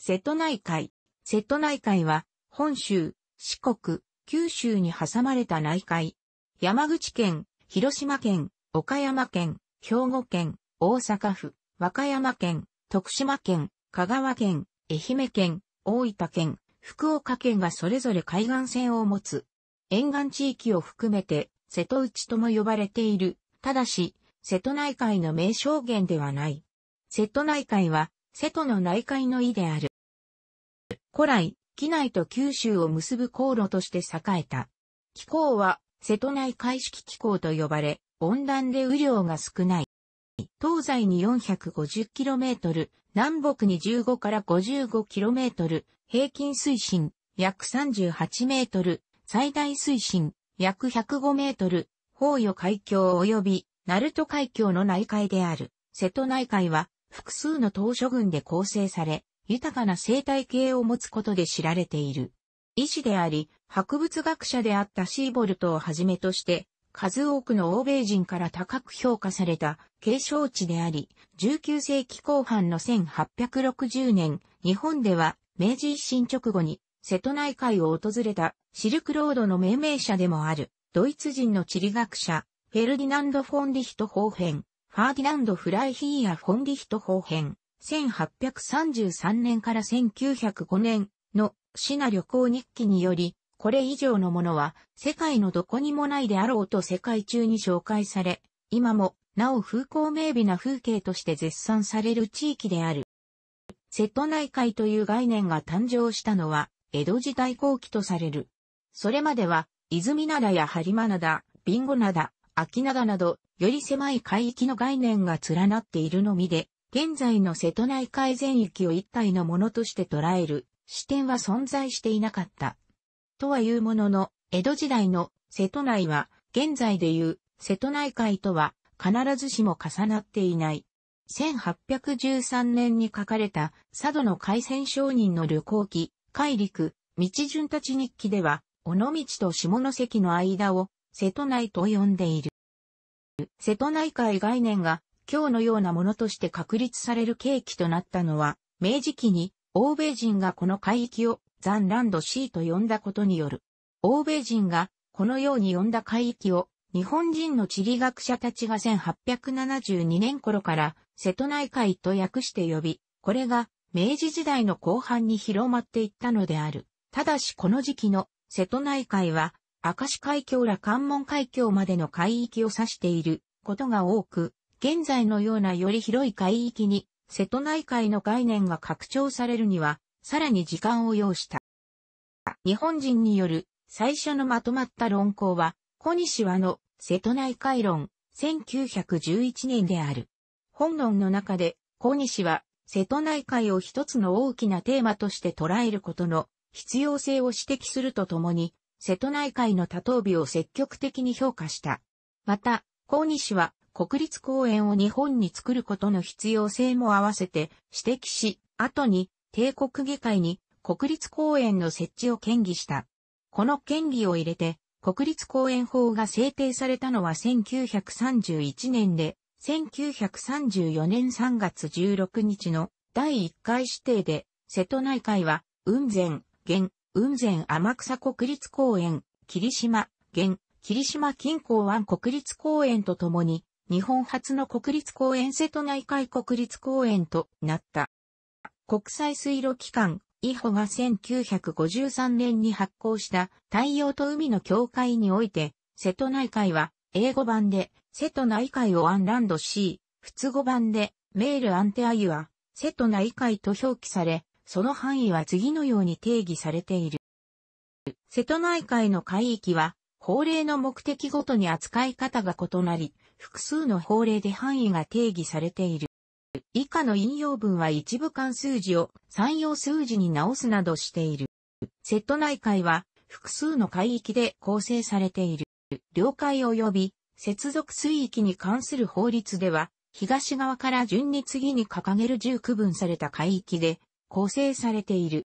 瀬戸内海。瀬戸内海は、本州、四国、九州に挟まれた内海。山口県、広島県、岡山県、兵庫県、大阪府、和歌山県、徳島県、香川県、愛媛県、大分県、福岡県がそれぞれ海岸線を持つ。沿岸地域を含めて、瀬戸内とも呼ばれている。ただし、瀬戸内海の名称源ではない。瀬戸内海は、瀬戸の内海の意である。古来、機内と九州を結ぶ航路として栄えた。気候は、瀬戸内海式気候と呼ばれ、温暖で雨量が少ない。東西に 450km、南北に15から 55km、平均水深約 38m、最大水深約 105m、方与海峡及び鳴門海峡の内海である。瀬戸内海は複数の島諸群で構成され、豊かな生態系を持つことで知られている。医師であり、博物学者であったシーボルトをはじめとして、数多くの欧米人から高く評価された継承地であり、19世紀後半の1860年、日本では明治維新直後に瀬戸内海を訪れたシルクロードの命名者でもある、ドイツ人の地理学者、フェルディナンド・フォンリヒト・ホーヘン、ファーディナンド・フライヒーヤ・フォンリヒト・ホーヘン、1833年から1905年のシナ旅行日記により、これ以上のものは世界のどこにもないであろうと世界中に紹介され、今もなお風光明媚な風景として絶賛される地域である。瀬戸内海という概念が誕生したのは江戸時代後期とされる。それまでは、泉灘や播磨灘、ビンゴ灘、秋灘など、より狭い海域の概念が連なっているのみで、現在の瀬戸内海全域を一体のものとして捉える視点は存在していなかった。とはいうものの、江戸時代の瀬戸内は、現在でいう瀬戸内海とは必ずしも重なっていない。1813年に書かれた佐渡の海鮮商人の旅行記、海陸、道順たち日記では、尾道と下関の間を瀬戸内と呼んでいる。瀬戸内海概念が今日のようなものとして確立される契機となったのは、明治期に欧米人がこの海域をザンランドシーと呼んだことによる。欧米人がこのように呼んだ海域を日本人の地理学者たちが1872年頃から瀬戸内海と訳して呼び、これが明治時代の後半に広まっていったのである。ただしこの時期の瀬戸内海は明石海峡ら関門海峡までの海域を指していることが多く、現在のようなより広い海域に、瀬戸内海の概念が拡張されるには、さらに時間を要した。日本人による最初のまとまった論考は、小西和の瀬戸内海論、1911年である。本論の中で、小西は、瀬戸内海を一つの大きなテーマとして捉えることの必要性を指摘するとともに、瀬戸内海の多頭尾を積極的に評価した。また、小西は、国立公園を日本に作ることの必要性も合わせて指摘し、後に帝国議会に国立公園の設置を建議した。この建議を入れて、国立公園法が制定されたのは1931年で、1934年3月16日の第1回指定で、瀬戸内海は、雲仙、現、雲仙天草国立公園、霧島、現、霧島近郊湾国立公園とともに、日本初の国立公園瀬戸内海国立公園となった。国際水路機関、イホが1953年に発行した太陽と海の境界において、瀬戸内海は英語版で瀬戸内海をアンランドシー、仏語版でメールアンテアユは瀬戸内海と表記され、その範囲は次のように定義されている。瀬戸内海の海域は、法令の目的ごとに扱い方が異なり、複数の法令で範囲が定義されている。以下の引用文は一部関数字を三用数字に直すなどしている。セット内海は複数の海域で構成されている。領海及び接続水域に関する法律では、東側から順に次に掲げる10区分された海域で構成されている。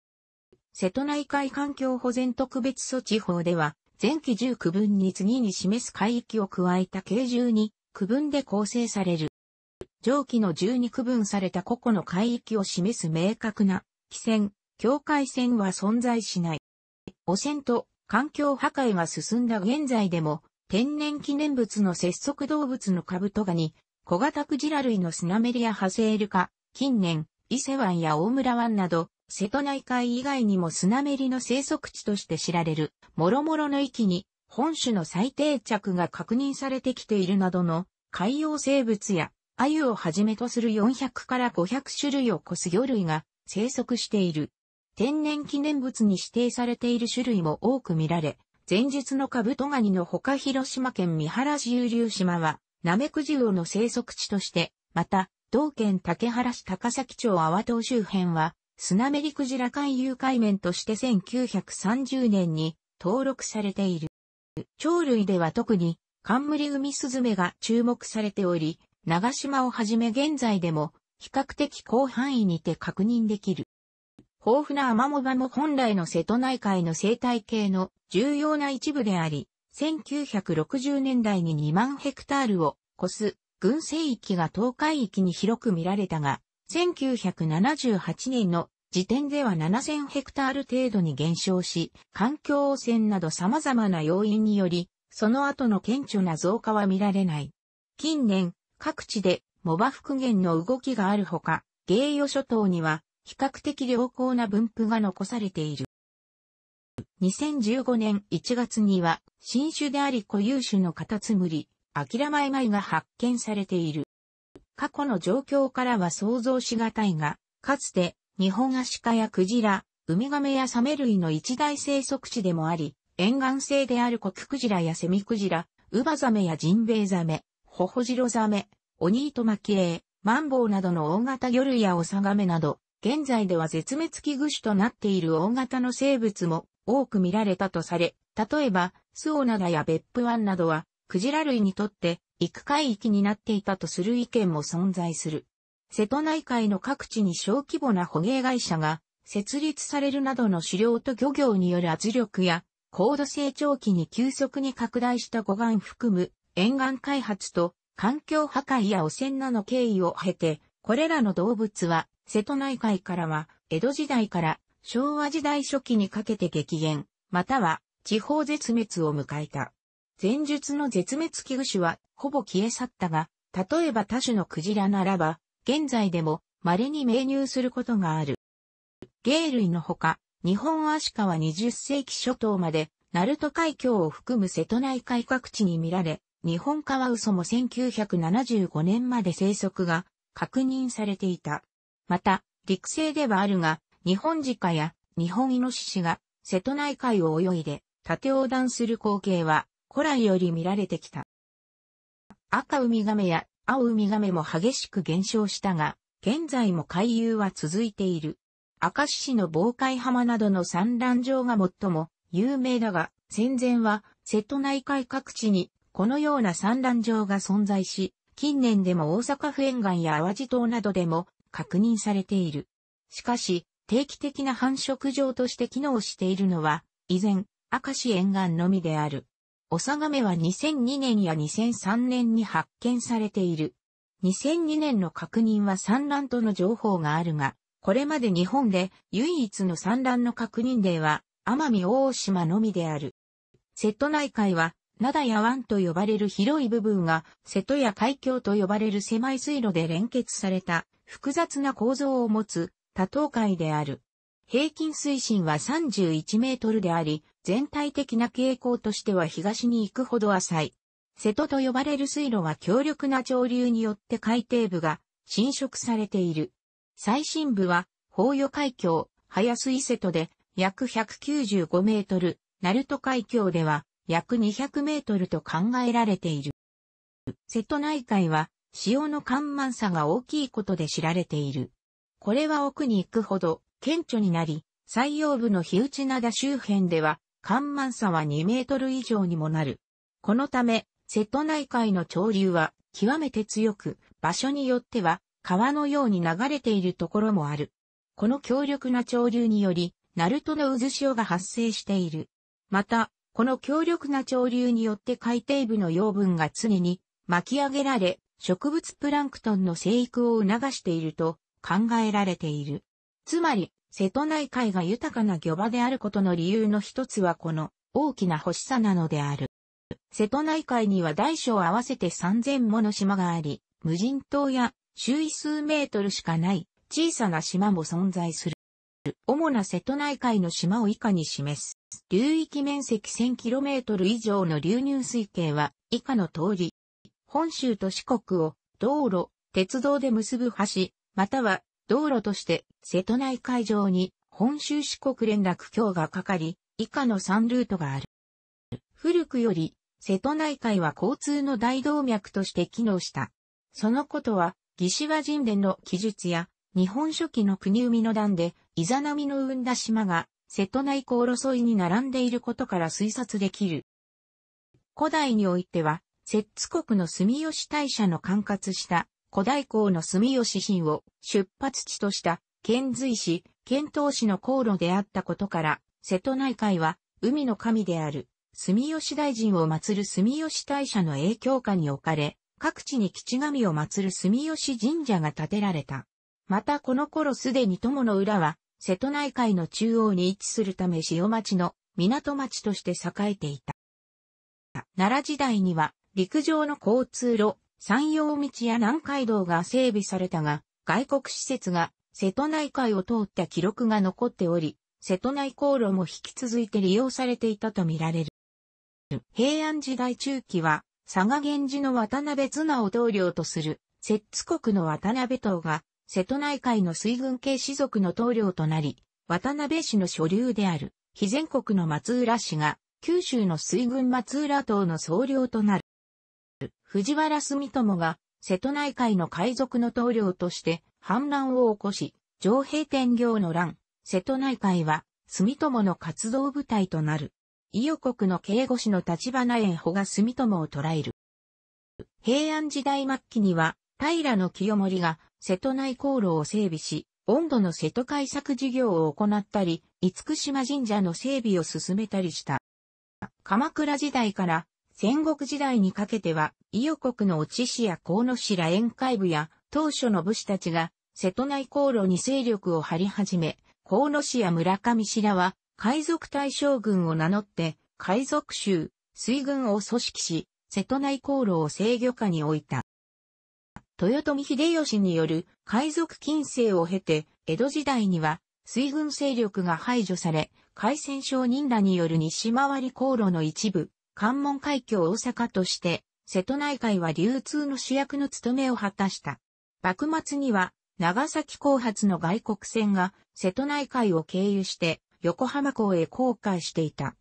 瀬戸内海環境保全特別措置法では、前期10区分に次に示す海域を加えた計1に区分で構成される。上記の10に区分された個々の海域を示す明確な、規線、境界線は存在しない。汚染と環境破壊が進んだ現在でも、天然記念物の節足動物のカブトガニ、小型クジラ類のスナメリやハセエルカ、近年、伊勢湾や大村湾など、瀬戸内海以外にもスナメリの生息地として知られる、もろもろの域に本種の最定着が確認されてきているなどの海洋生物や鮎をはじめとする400から500種類を超す魚類が生息している。天然記念物に指定されている種類も多く見られ、前日のカブトガニの他広島県三原市有流島は、ナメクジウオの生息地として、また、同県竹原市高崎町阿波島周辺は、スナメリクジラ海遊海面として1930年に登録されている。鳥類では特に、冠ウミスズメが注目されており、長島をはじめ現在でも、比較的広範囲にて確認できる。豊富なアマモ場も本来の瀬戸内海の生態系の重要な一部であり、1960年代に2万ヘクタールを超す群生域が東海域に広く見られたが、1978年の時点では7000ヘクタール程度に減少し、環境汚染など様々な要因により、その後の顕著な増加は見られない。近年、各地で藻場復元の動きがあるほか、芸予諸島には比較的良好な分布が残されている。2015年1月には新種であり固有種のカタツムリ、アキラマイマイが発見されている。過去の状況からは想像しがたいが、かつてニホンアシカやクジラ、ウミガメやサメ類の一大生息地でもあり、沿岸性であるコククジラやセミクジラ、ウバザメやジンベエザメ、ホホジロザメ、オニートマキエイ、マンボウなどの大型魚類やオサガメなど、現在では絶滅危惧種となっている大型の生物も多く見られたとされ、例えば、スオナダやベップワンなどは、クジラ類にとって、行く海域になっていたとする意見も存在する。瀬戸内海の各地に小規模な捕鯨会社が設立されるなどの狩猟と漁業による圧力や高度成長期に急速に拡大した護岸含む沿岸開発と環境破壊や汚染なの経緯を経て、これらの動物は瀬戸内海からは江戸時代から昭和時代初期にかけて激減、または地方絶滅を迎えた。前述の絶滅危惧種はほぼ消え去ったが、例えば他種のクジラならば、現在でも稀に命入することがある。鯨類のほか、日本アシカは20世紀初頭まで、鳴門海峡を含む瀬戸内海各地に見られ、日本カワウソも1975年まで生息が確認されていた。また、陸生ではあるが、日本ジカや日本イノシシが瀬戸内海を泳いで縦横断する光景は古来より見られてきた。赤ウミガメや青ウミガメも激しく減少したが、現在も海遊は続いている。明石市の防海浜などの産卵場が最も有名だが、戦前は瀬戸内海各地にこのような産卵場が存在し、近年でも大阪府沿岸や淡路島などでも確認されている。しかし、定期的な繁殖場として機能しているのは、依然、明石沿岸のみである。オサガメは2002年や2003年に発見されている。2002年の確認は産卵との情報があるが、これまで日本で唯一の産卵の確認例は、奄美大島のみである。瀬戸内海は、灘や湾と呼ばれる広い部分が、瀬戸や海峡と呼ばれる狭い水路で連結された、複雑な構造を持つ、多島海である。平均水深は31メートルであり、全体的な傾向としては東に行くほど浅い。瀬戸と呼ばれる水路は強力な潮流によって海底部が侵食されている。最深部は、宝与海峡、早水瀬戸で約195メートル、鳴門海峡では約200メートルと考えられている。瀬戸内海は潮の緩慢さが大きいことで知られている。これは奥に行くほど顕著になり、採用部の日内灘周辺では干満差は2メートル以上にもなる。このため、瀬戸内海の潮流は極めて強く、場所によっては川のように流れているところもある。この強力な潮流により、ナルトの渦潮が発生している。また、この強力な潮流によって海底部の養分が常に巻き上げられ、植物プランクトンの生育を促していると考えられている。つまり、瀬戸内海が豊かな漁場であることの理由の一つはこの大きな星さなのである。瀬戸内海には大小合わせて3000もの島があり、無人島や周囲数メートルしかない小さな島も存在する。主な瀬戸内海の島を以下に示す。流域面積 1000km 以上の流入水系は以下の通り。本州と四国を道路、鉄道で結ぶ橋、または道路として瀬戸内海上に本州四国連絡橋がかかり、以下の3ルートがある。古くより、瀬戸内海は交通の大動脈として機能した。そのことは、義士和神殿の記述や、日本書紀の国海の段で、イザナミの生んだ島が、瀬戸内航路沿いに並んでいることから推察できる。古代においては、摂津国の住吉大社の管轄した古代港の住吉品を出発地とした遣隋使、遣唐使の航路であったことから、瀬戸内海は海の神である住吉大臣を祀る住吉大社の影響下に置かれ、各地に基地神を祀る住吉神社が建てられた。またこの頃すでに友の浦は、瀬戸内海の中央に位置するため塩町の港町として栄えていた。奈良時代には陸上の交通路、山陽道や南海道が整備されたが、外国施設が瀬戸内海を通った記録が残っており、瀬戸内航路も引き続いて利用されていたとみられる。平安時代中期は、佐賀源氏の渡辺綱を同僚とする、摂津国の渡辺党が、瀬戸内海の水軍系士族の棟僚となり、渡辺氏の所流である、非全国の松浦氏が、九州の水軍松浦党の総領となる。藤原住友が、瀬戸内海の海賊の棟梁として反乱を起こし、上平天行の乱、瀬戸内海は、住友の活動部隊となる。伊予国の警護士の立花炎保が住友を捕らえる。平安時代末期には、平清盛が瀬戸内航路を整備し、温度の瀬戸開削事業を行ったり、厳島神社の整備を進めたりした。鎌倉時代から戦国時代にかけては、伊予国の落氏や河野氏ら宴会部や、当初の武士たちが、瀬戸内航路に勢力を張り始め、河野氏や村上氏らは、海賊大将軍を名乗って、海賊州、水軍を組織し、瀬戸内航路を制御下に置いた。豊臣秀吉による海賊禁制を経て、江戸時代には水軍勢力が排除され、海戦商人らによる西回り航路の一部、関門海峡大阪として、瀬戸内海は流通の主役の務めを果たした。幕末には、長崎港発の外国船が瀬戸内海を経由して横浜港へ航海していた。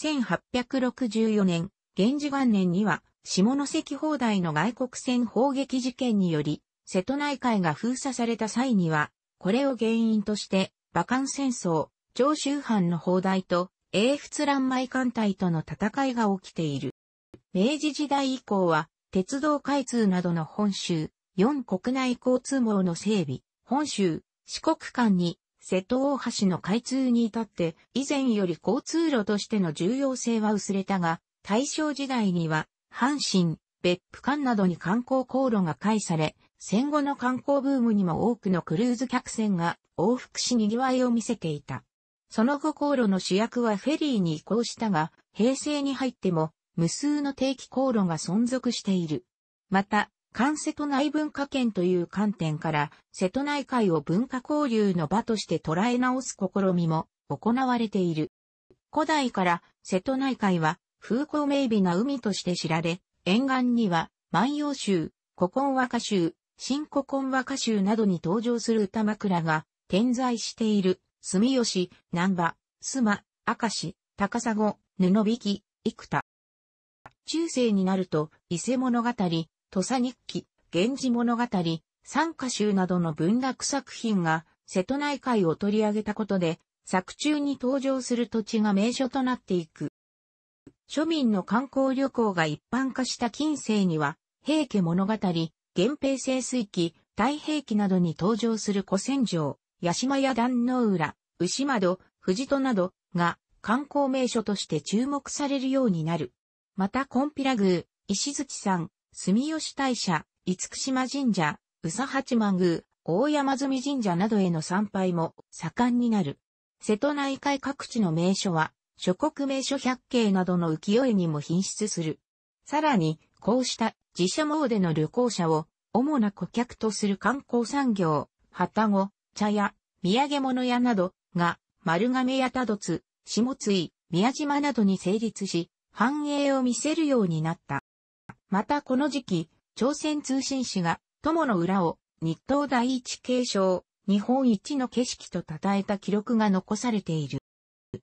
1864年、源氏元年には下関砲台の外国船砲撃事件により、瀬戸内海が封鎖された際には、これを原因として、馬関戦争、長州藩の砲台と英仏蘭米艦隊との戦いが起きている。明治時代以降は、鉄道開通などの本州、四国内交通網の整備、本州、四国間に、瀬戸大橋の開通に至って、以前より交通路としての重要性は薄れたが、大正時代には、阪神、別府間などに観光航路が開され、戦後の観光ブームにも多くのクルーズ客船が往復し賑わいを見せていた。その後航路の主役はフェリーに移行したが、平成に入っても無数の定期航路が存続している。また、関瀬戸内文化圏という観点から、瀬戸内海を文化交流の場として捉え直す試みも行われている。古代から瀬戸内海は風光明媚な海として知られ、沿岸には万葉集、古今和歌集、新古今和歌集などに登場する歌枕が点在している。住吉、南波、須磨、明石、高砂、布引、生田。中世になると、伊勢物語、土佐日記、源氏物語、三歌集などの文学作品が瀬戸内海を取り上げたことで、作中に登場する土地が名所となっていく。庶民の観光旅行が一般化した近世には、平家物語、源平清水記、太平記などに登場する古戦場、八島や壇の浦、牛窓、藤戸などが観光名所として注目されるようになる。また、コンピラ宮、石槌山、住吉大社、厳島神社、宇佐八幡宮、大山積神社などへの参拝も盛んになる。瀬戸内海各地の名所は、諸国名所百景などの浮世絵にも品質する。さらに、こうした自社詣での旅行者を主な顧客とする観光産業、旗子、茶屋、土産物屋などが丸亀やたど津、下津井、宮島などに成立し、繁栄を見せるようになった。またこの時期、朝鮮通信使が友の裏を日東第一継承、日本一の景色と称えた記録が残されている。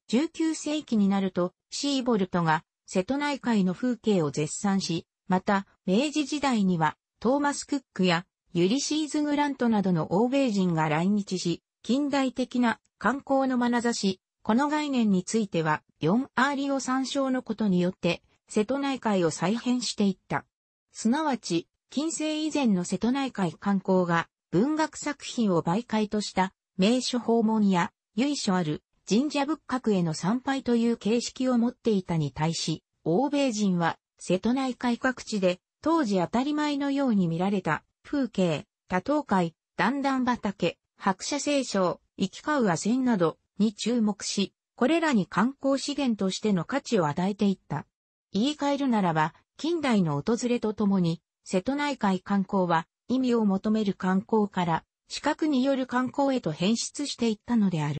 19世紀になると、シーボルトが瀬戸内海の風景を絶賛し、また、明治時代には、トーマス・クックやユリシーズ・グラントなどの欧米人が来日し、近代的な観光の眼差し、この概念については、4アーリを参照のことによって、瀬戸内海を再編していった。すなわち、近世以前の瀬戸内海観光が文学作品を媒介とした名所訪問や由緒ある神社仏閣への参拝という形式を持っていたに対し、欧米人は瀬戸内海各地で当時当たり前のように見られた風景、多頭海、段々畑、白社、清少、行き交う亜などに注目し、これらに観光資源としての価値を与えていった。言い換えるならば、近代の訪れとともに、瀬戸内海観光は意味を求める観光から、資格による観光へと変質していったのである。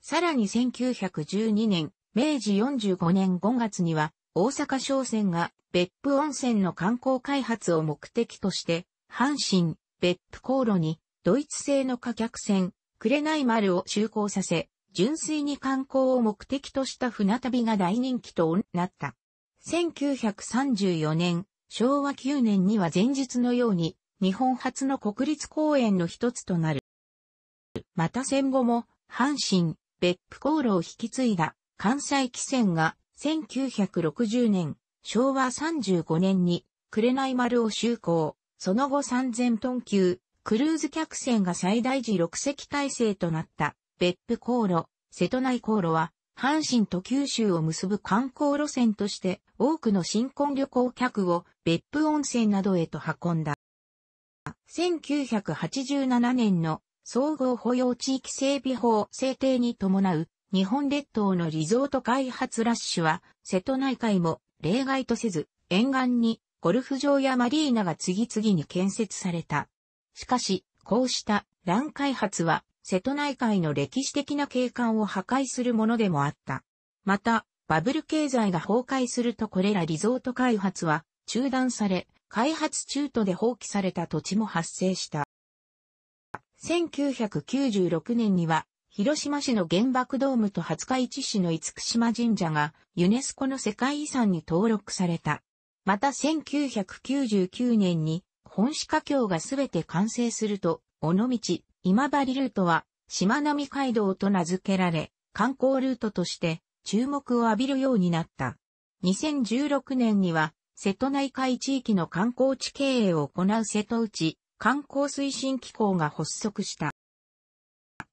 さらに1912年、明治45年5月には、大阪商船が別府温泉の観光開発を目的として、阪神、別府航路に、ドイツ製の貨客船、マ丸を就航させ、純粋に観光を目的とした船旅が大人気となった。1934年、昭和9年には前日のように、日本初の国立公園の一つとなる。また戦後も、阪神、別府航路を引き継いだ関西汽船が1960年、昭和35年に紅丸を就航。その後3000トン級、クルーズ客船が最大時6隻体制となった別府航路、瀬戸内航路は、阪神と九州を結ぶ観光路線として多くの新婚旅行客を別府温泉などへと運んだ。1987年の総合保養地域整備法制定に伴う日本列島のリゾート開発ラッシュは瀬戸内海も例外とせず沿岸にゴルフ場やマリーナが次々に建設された。しかし、こうした乱開発は、瀬戸内海の歴史的な景観を破壊するものでもあった。また、バブル経済が崩壊するとこれらリゾート開発は中断され、開発中途で放棄された土地も発生した。1996年には、広島市の原爆ドームと廿日市市の厳島神社がユネスコの世界遺産に登録された。また1999年に本歯科橋がすべて完成すると、尾道、今治ルートは、しまなみ海道と名付けられ、観光ルートとして注目を浴びるようになった。2016年には、瀬戸内海地域の観光地経営を行う瀬戸内観光推進機構が発足した。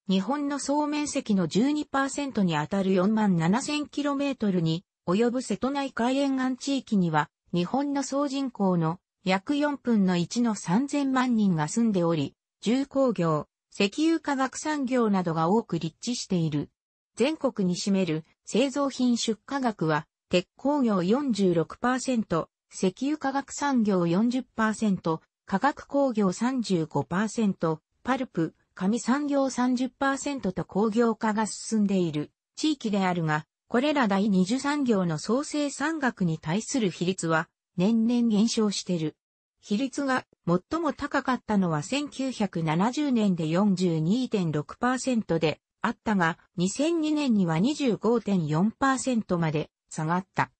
日本の総面積の12%にあたる 47,000km 万に及ぶ瀬戸内海沿岸地域には日本の総人口の約4分の1の3000万人が住んでおり、重工業、石油化学産業などが多く立地している。全国に占める製造品出荷額は、鉄鋼業46%、石油化学産業40%、化学工業35%、パルプ、紙産業30%と工業化が進んでいる地域であるが、これら第二次産業の総生産額に対する比率は年々減少してる。比率が最も高かったのは1970年で42.6%であったが、2002年には25.4%まで下がった。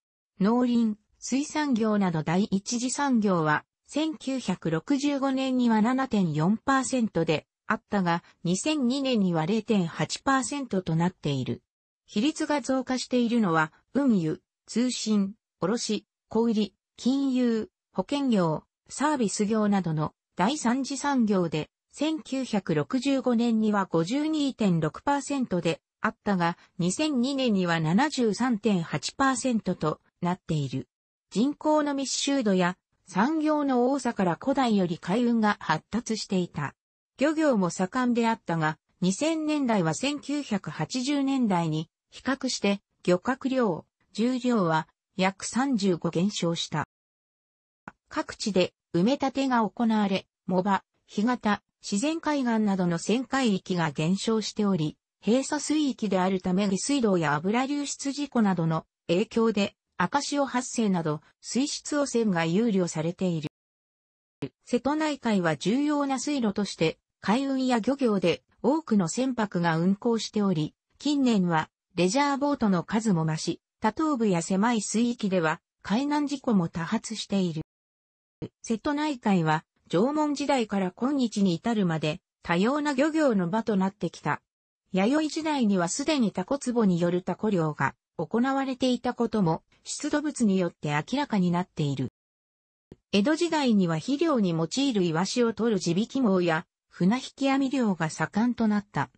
農林、水産業など第一次産業は1965年には7.4%であったが、2002年には0.8%となっている。比率が増加しているのは、運輸、通信、卸、小売、金融、保険業、サービス業などの第三次産業で、1965年には52.6%であったが、2002年には73.8%となっている。人口の密集度や産業の多さから古代より海運が発達していた。漁業も盛んであったが、2000年代は1980年代に比較して、漁獲量、重量は約35減少した。各地で埋め立てが行われ、藻場、干潟、自然海岸などの旋回域が減少しており、閉鎖水域であるため下水道や油流出事故などの影響で赤潮発生など水質汚染が憂慮されている。瀬戸内海は重要な水路として海運や漁業で多くの船舶が運航しており、近年はレジャーボートの数も増し、多頭部や狭い水域では、海難事故も多発している。瀬戸内海は、縄文時代から今日に至るまで、多様な漁業の場となってきた。弥生時代にはすでにタコ壺によるタコ漁が行われていたことも、出土物によって明らかになっている。江戸時代には肥料に用いるイワシを取る地引き網や船引き網漁が盛んとなった。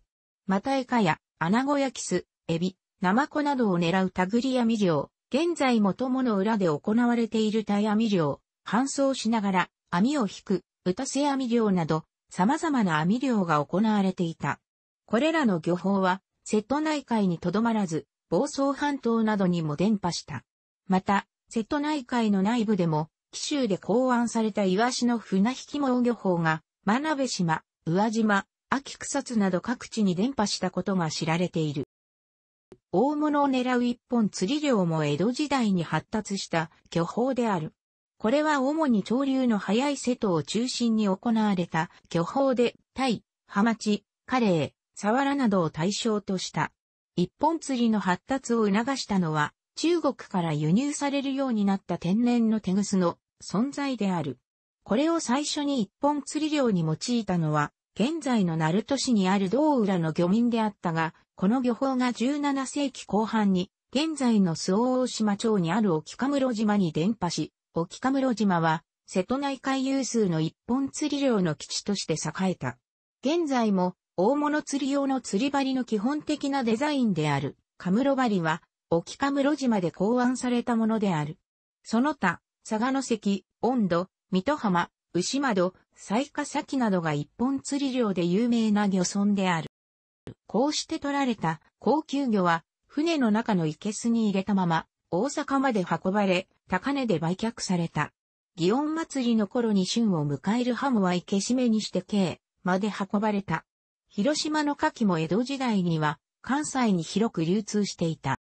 またイカやアナゴやキス、エビ、ナマコなどを狙うタグリ網漁、現在も友の裏で行われているタイ網漁、搬送しながら網を引く、たせ網漁など、様々な網漁が行われていた。これらの漁法は、瀬戸内海にとどまらず、房総半島などにも伝播した。また、瀬戸内海の内部でも、紀州で考案されたイワシの船引き網漁法が、真鍋島、宇和島、秋草津など各地に伝播したことが知られている。大物を狙う一本釣り漁も江戸時代に発達した巨峰である。これは主に潮流の速い瀬戸を中心に行われた巨峰で、タイ、ハマチ、カレイ、サワラなどを対象とした。一本釣りの発達を促したのは、中国から輸入されるようになった天然のテグスの存在である。これを最初に一本釣り漁に用いたのは、現在の鳴門市にある道浦の漁民であったが、この漁法が17世紀後半に、現在の周防大島町にある沖神室島に伝播し、沖神室島は、瀬戸内海有数の一本釣り漁の基地として栄えた。現在も、大物釣り用の釣り針の基本的なデザインである、カムロ針は、沖カ室島で考案されたものである。その他、佐賀関、温度、水戸浜、牛窓、雑賀崎などが一本釣り漁で有名な漁村である。こうして取られた高級魚は、船の中の生けすに入れたまま、大阪まで運ばれ、高値で売却された。祇園祭りの頃に旬を迎えるハムは生け締めにして京まで運ばれた。広島の牡蠣も江戸時代には関西に広く流通していた。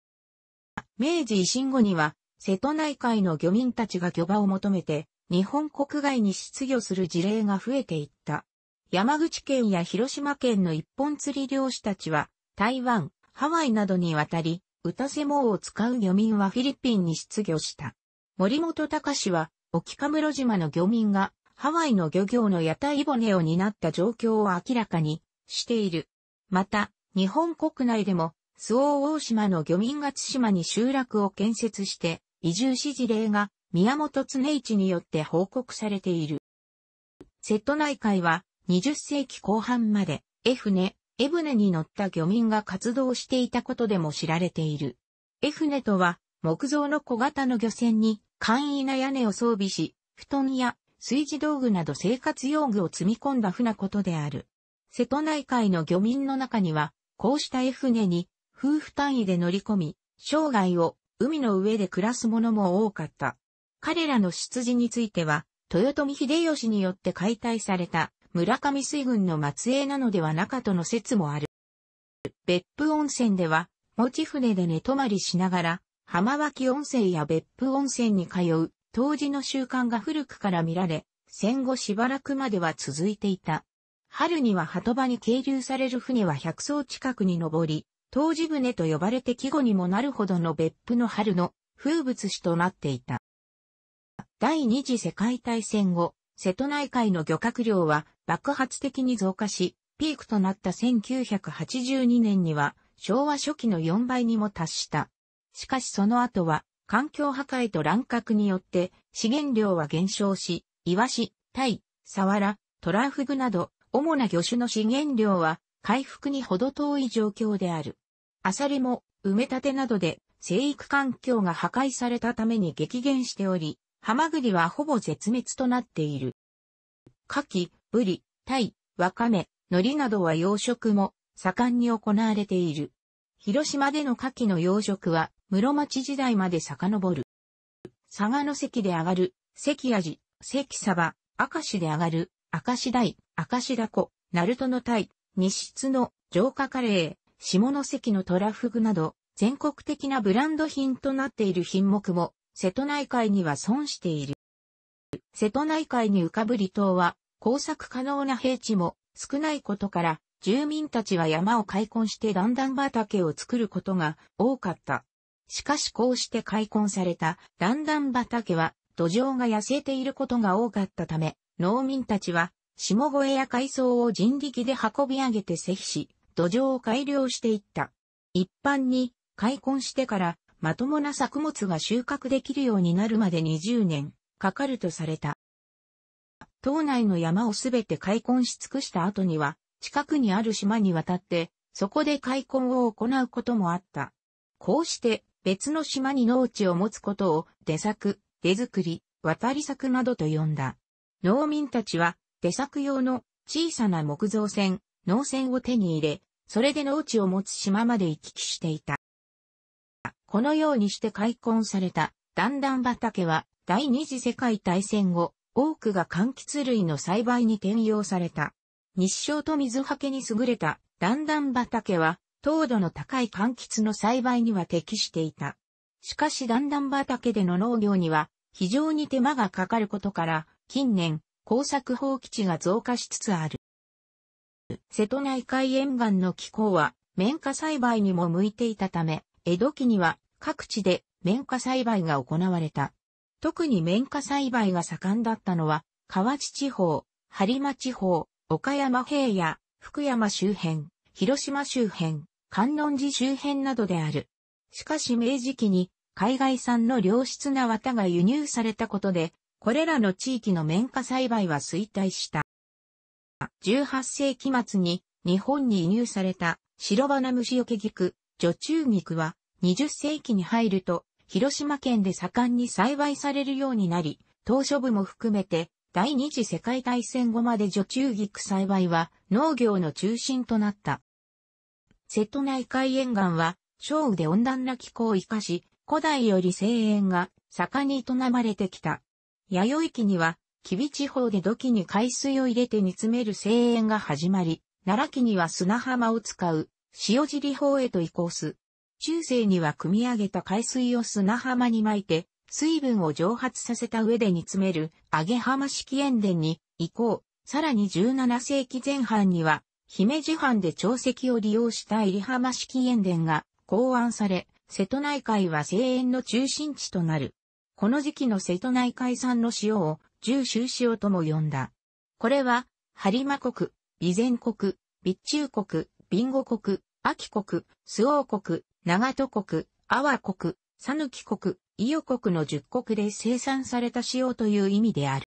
明治維新後には瀬戸内海の漁民たちが漁場を求めて日本国外に出漁する事例が増えていった。山口県や広島県の一本釣り漁師たちは、台湾、ハワイなどに渡り、打たせ網を使う漁民はフィリピンに出漁した。森本隆は、沖カ室島の漁民が、ハワイの漁業の屋台骨を担った状況を明らかにしている。また、日本国内でも、オー大島の漁民が津島に集落を建設して、移住指示例が宮本常一によって報告されている。瀬戸内海は20世紀後半まで、エフネ、エネに乗った漁民が活動していたことでも知られている。エフネとは、木造の小型の漁船に、簡易な屋根を装備し、布団や炊事道具など生活用具を積み込んだ船ことである。瀬戸内海の漁民の中には、こうしたエフネに、夫婦単位で乗り込み、生涯を海の上で暮らす者も多かった。彼らの出自については、豊臣秀吉によって解体された村上水軍の末裔なのではなかとの説もある。別府温泉では、持ち船で寝泊まりしながら、浜脇温泉や別府温泉に通う、当時の習慣が古くから見られ、戦後しばらくまでは続いていた。春には鳩場に係留される船は100艘近くに上り、当時船と呼ばれて季語にもなるほどの別府の春の風物詩となっていた。第二次世界大戦後、瀬戸内海の漁獲量は爆発的に増加し、ピークとなった1982年には昭和初期の4倍にも達した。しかしその後は環境破壊と乱獲によって資源量は減少し、イワシ、タイ、サワラ、トラフグなど主な魚種の資源量は回復にほど遠い状況である。アサリも埋め立てなどで生育環境が破壊されたために激減しており、ハマグリはほぼ絶滅となっている。ブリ、タイ、ワカメ、海苔などは養殖も盛んに行われている。広島での牡蠣の養殖は室町時代まで遡る。佐賀の関で上がる、関味、関サバ、明石で上がる、明石大、明石だこ、ナルトのタイ、西室の浄化カレー、下関のトラフグなど、全国的なブランド品となっている品目も、瀬戸内海には損している。瀬戸内海に浮かぶ離島は、工作可能な平地も少ないことから、住民たちは山を開墾して段々畑を作ることが多かった。しかしこうして開墾された段々畑は土壌が痩せていることが多かったため、農民たちは下越や海藻を人力で運び上げて施肥し、土壌を改良していった。一般に開墾してからまともな作物が収穫できるようになるまで20年かかるとされた。島内の山をすべて開墾し尽くした後には、近くにある島に渡って、そこで開墾を行うこともあった。こうして、別の島に農地を持つことを、出作、出作り、渡り作などと呼んだ。農民たちは、出作用の小さな木造船、農船を手に入れ、それで農地を持つ島まで行き来していた。このようにして開墾された段々畑は第二次世界大戦後、多くが柑橘類の栽培に転用された。日照と水はけに優れた段々畑は、糖度の高い柑橘の栽培には適していた。しかし段々畑での農業には、非常に手間がかかることから、近年、耕作放棄地が増加しつつある。瀬戸内海沿岸の気候は、綿花栽培にも向いていたため、江戸期には各地で綿花栽培が行われた。特に綿花栽培が盛んだったのは、河内地方、播磨地方、岡山平野、福山周辺、広島周辺、観音寺周辺などである。しかし明治期に海外産の良質な綿が輸入されたことで、これらの地域の綿花栽培は衰退した。18世紀末に日本に輸入された白花虫よけ菊、女中菊は20世紀に入ると広島県で盛んに栽培されるようになり、島し部も含めて、第二次世界大戦後まで女中菊栽培は農業の中心となった。瀬戸内海沿岸は、小雨で温暖な気候を生かし、古代より声援が盛んに営まれてきた。弥生期には、吉備地方で土器に海水を入れて煮詰める声援が始まり、奈良期には砂浜を使う、塩尻法へと移行す。中世には汲み上げた海水を砂浜に巻いて、水分を蒸発させた上で煮詰める、揚げ浜式塩田に移行、さらに17世紀前半には、姫路藩で潮汐を利用した入浜式塩田が考案され、瀬戸内海は製塩の中心地となる。この時期の瀬戸内海産の塩を、重州塩とも呼んだ。これは、播磨国、備前国、備中国、備後国、秋国、周王国、長戸国、阿波国、佐抜国、伊予国の十国で生産された塩という意味である。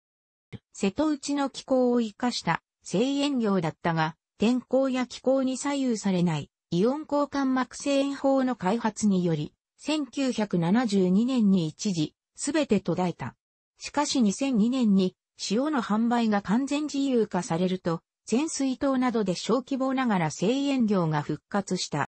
瀬戸内の気候を生かした製塩業だったが、天候や気候に左右されないイオン交換膜製塩法の開発により、1972年に一時、すべて途絶えた。しかし2002年に塩の販売が完全自由化されると、潜水島などで小規模ながら製塩業が復活した。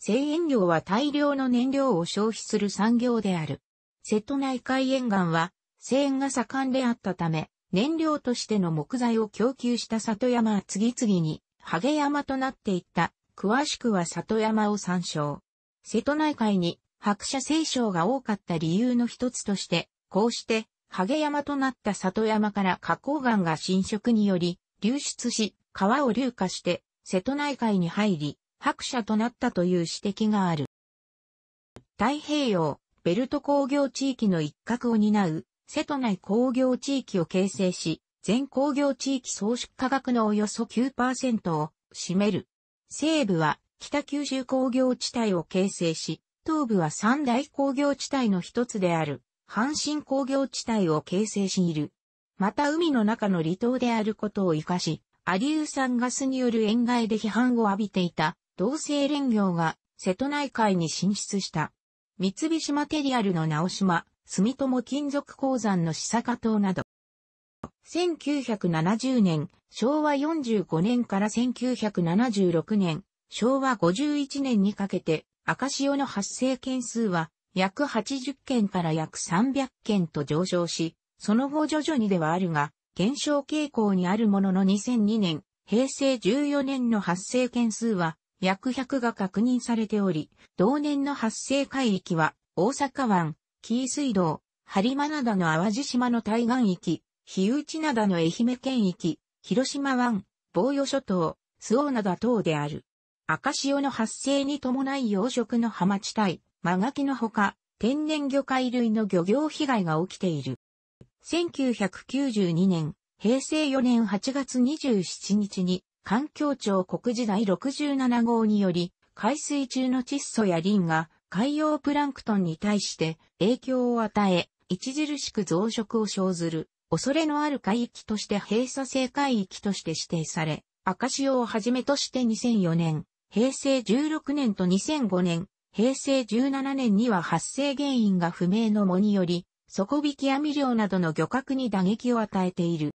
製塩業は大量の燃料を消費する産業である。瀬戸内海沿岸は、製塩が盛んであったため、燃料としての木材を供給した里山は次々に、ハゲ山となっていった。詳しくは里山を参照。瀬戸内海に白車青章が多かった理由の一つとして、こうして、ハゲ山となった里山から花崗岩が浸食により流出し、川を流下して瀬戸内海に入り、白車となったという指摘がある。太平洋、ベルト工業地域の一角を担う、瀬戸内工業地域を形成し、全工業地域総出価額のおよそ9%を占める。西部は北九州工業地帯を形成し、東部は三大工業地帯の一つである、阪神工業地帯を形成している。また海の中の離島であることを活かし、アリウ酸ガスによる塩害で批判を浴びていた同性連業が瀬戸内海に進出した。三菱マテリアルの直島、住友金属鉱山の久坂島など。1970年、昭和45年から1976年、昭和51年にかけて、赤潮の発生件数は約80件から約300件と上昇し、その後徐々にではあるが、減少傾向にあるものの2002年、平成14年の発生件数は約100が確認されており、同年の発生海域は、大阪湾、紀伊水道、播磨灘の淡路島の対岸域、日内灘の愛媛県域、広島湾、防予諸島、周防灘等である。赤潮の発生に伴い養殖の浜地帯、マガキのほか、天然魚介類の漁業被害が起きている。1992年、平成4年8月27日に、環境庁国時代67号により、海水中の窒素やリンが海洋プランクトンに対して影響を与え、著しく増殖を生ずる、恐れのある海域として閉鎖性海域として指定され、赤潮をはじめとして2004年、平成16年と2005年、平成17年には発生原因が不明の藻により、底引き網漁などの漁獲に打撃を与えている。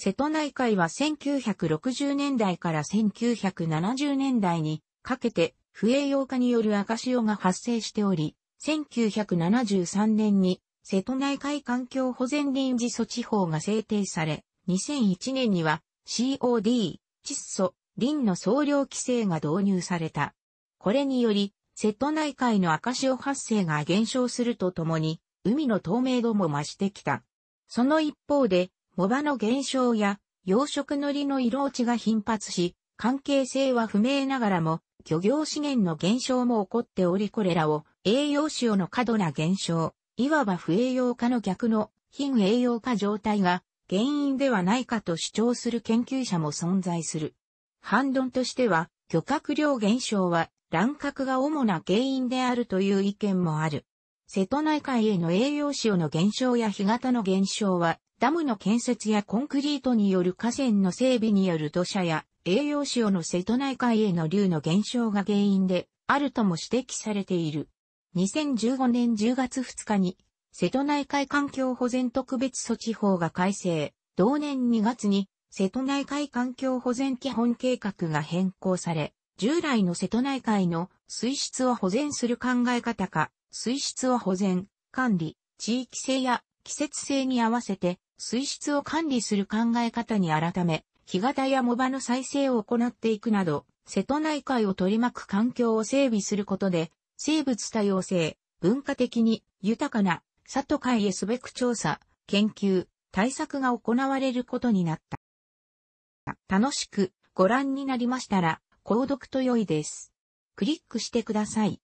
瀬戸内海は1960年代から1970年代にかけて不栄養化による赤潮が発生しており、1973年に瀬戸内海環境保全臨時措置法が制定され、2001年には COD、窒素、リンの総量規制が導入された。これにより、瀬戸内海の赤潮発生が減少するとともに、海の透明度も増してきた。その一方で、藻場の減少や養殖海苔の色落ちが頻発し、関係性は不明ながらも、漁業資源の減少も起こっておりこれらを栄養塩の過度な減少、いわば不栄養化の逆の貧栄養化状態が原因ではないかと主張する研究者も存在する。反論としては、漁獲量減少は乱獲が主な原因であるという意見もある。瀬戸内海への栄養塩の減少や干潟の減少はダムの建設やコンクリートによる河川の整備による土砂や栄養塩の瀬戸内海への流の減少が原因であるとも指摘されている。2015年10月2日に瀬戸内海環境保全特別措置法が改正。同年2月に瀬戸内海環境保全基本計画が変更され、従来の瀬戸内海の水質を保全する考え方か、水質を保全、管理、地域性や季節性に合わせて水質を管理する考え方に改め、干潟や藻場の再生を行っていくなど、瀬戸内海を取り巻く環境を整備することで、生物多様性、文化的に豊かな里海へすべく調査、研究、対策が行われることになった。楽しくご覧になりましたら、購読と良いです。クリックしてください。